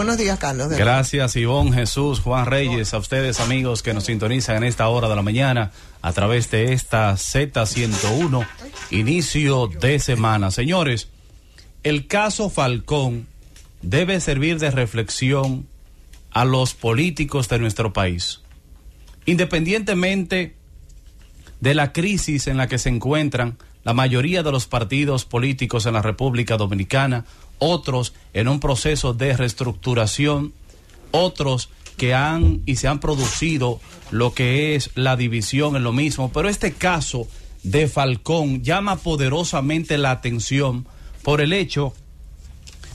Buenos días, Carlos. Gracias, Ivón, Jesús, Juan Reyes, a ustedes, amigos que nos sintonizan en esta hora de la mañana a través de esta Z101, inicio de semana. Señores, el caso Falcón debe servir de reflexión a los políticos de nuestro país. Independientemente de la crisis en la que se encuentran la mayoría de los partidos políticos en la República Dominicana otros en un proceso de reestructuración, otros que han y se han producido lo que es la división en lo mismo. Pero este caso de Falcón llama poderosamente la atención por el hecho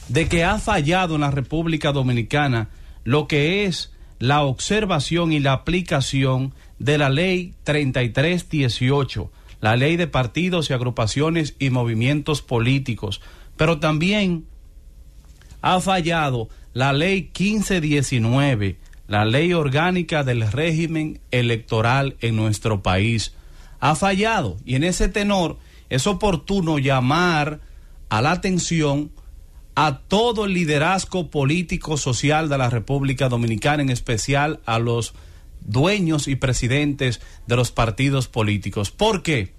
de que ha fallado en la República Dominicana lo que es la observación y la aplicación de la ley 3318, la ley de partidos y agrupaciones y movimientos políticos, pero también ha fallado la ley 1519, la ley orgánica del régimen electoral en nuestro país. Ha fallado y en ese tenor es oportuno llamar a la atención a todo el liderazgo político social de la República Dominicana, en especial a los dueños y presidentes de los partidos políticos. ¿Por qué?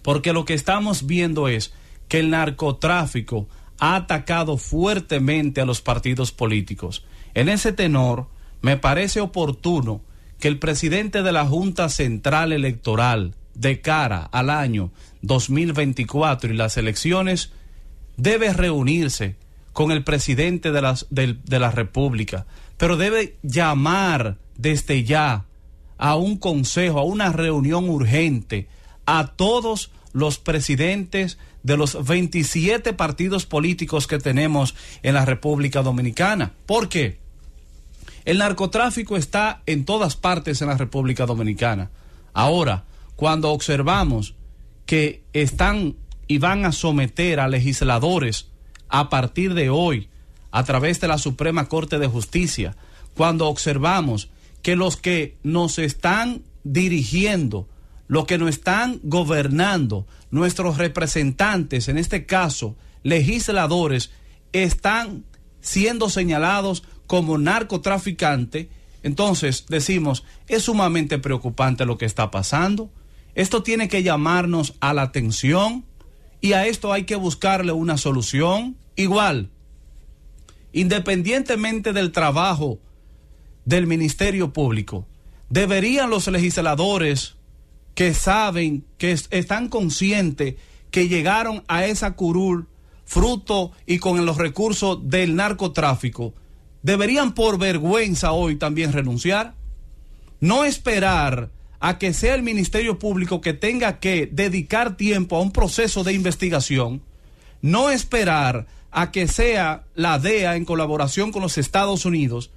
Porque lo que estamos viendo es que el narcotráfico ha atacado fuertemente a los partidos políticos. En ese tenor, me parece oportuno que el presidente de la Junta Central Electoral, de cara al año 2024 y las elecciones, debe reunirse con el presidente de, la República, pero debe llamar desde ya a un consejo, a una reunión urgente, a todos los presidentes de los 27 partidos políticos que tenemos en la República Dominicana. ¿Por qué? El narcotráfico está en todas partes en la República Dominicana. Ahora, cuando observamos que están y van a someter a legisladores a partir de hoy a través de la Suprema Corte de Justicia, cuando observamos que los que nos están dirigiendo los que nos están gobernando, nuestros representantes, en este caso, legisladores, están siendo señalados como narcotraficantes, entonces decimos, es sumamente preocupante lo que está pasando. Esto tiene que llamarnos a la atención y a esto hay que buscarle una solución. Igual, independientemente del trabajo del Ministerio Público, deberían los legisladores que saben, que están conscientes que llegaron a esa curul fruto y con los recursos del narcotráfico, deberían por vergüenza hoy también renunciar. No esperar a que sea el Ministerio Público que tenga que dedicar tiempo a un proceso de investigación. No esperar a que sea la DEA en colaboración con los Estados Unidos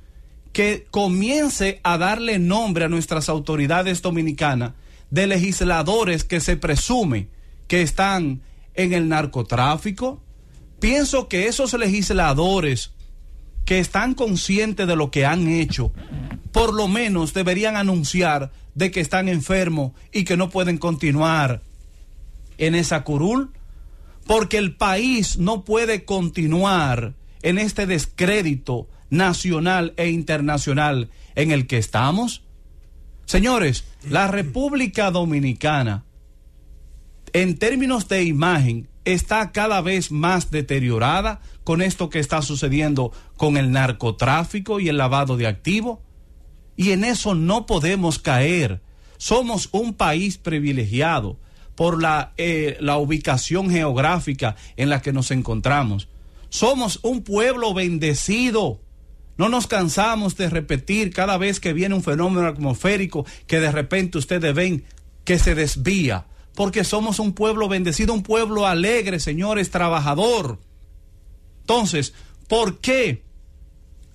que comience a darle nombre a nuestras autoridades dominicanas de legisladores que se presume que están en el narcotráfico. Pienso que esos legisladores que están conscientes de lo que han hecho, por lo menos deberían anunciar de que están enfermos y que no pueden continuar en esa curul, porque el país no puede continuar en este descrédito nacional e internacional en el que estamos. Señores, la República Dominicana, en términos de imagen, está cada vez más deteriorada con esto que está sucediendo con el narcotráfico y el lavado de activos. Y en eso no podemos caer. Somos un país privilegiado por la, eh, la ubicación geográfica en la que nos encontramos. Somos un pueblo bendecido no nos cansamos de repetir cada vez que viene un fenómeno atmosférico que de repente ustedes ven que se desvía, porque somos un pueblo bendecido, un pueblo alegre, señores, trabajador. Entonces, ¿por qué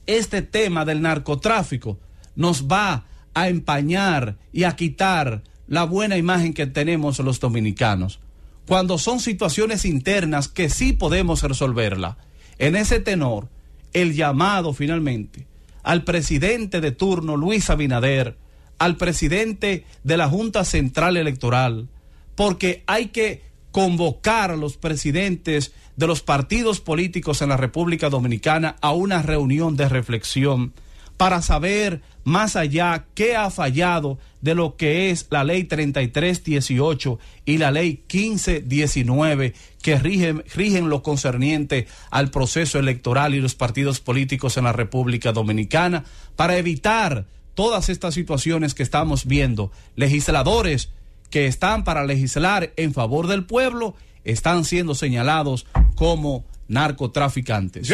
este tema del narcotráfico nos va a empañar y a quitar la buena imagen que tenemos los dominicanos? Cuando son situaciones internas que sí podemos resolverla. En ese tenor, el llamado finalmente al presidente de turno, Luis Abinader, al presidente de la Junta Central Electoral, porque hay que convocar a los presidentes de los partidos políticos en la República Dominicana a una reunión de reflexión para saber más allá qué ha fallado de lo que es la ley 3318 y la ley 1519 que rigen, rigen lo concerniente al proceso electoral y los partidos políticos en la República Dominicana para evitar todas estas situaciones que estamos viendo. Legisladores que están para legislar en favor del pueblo están siendo señalados como narcotraficantes.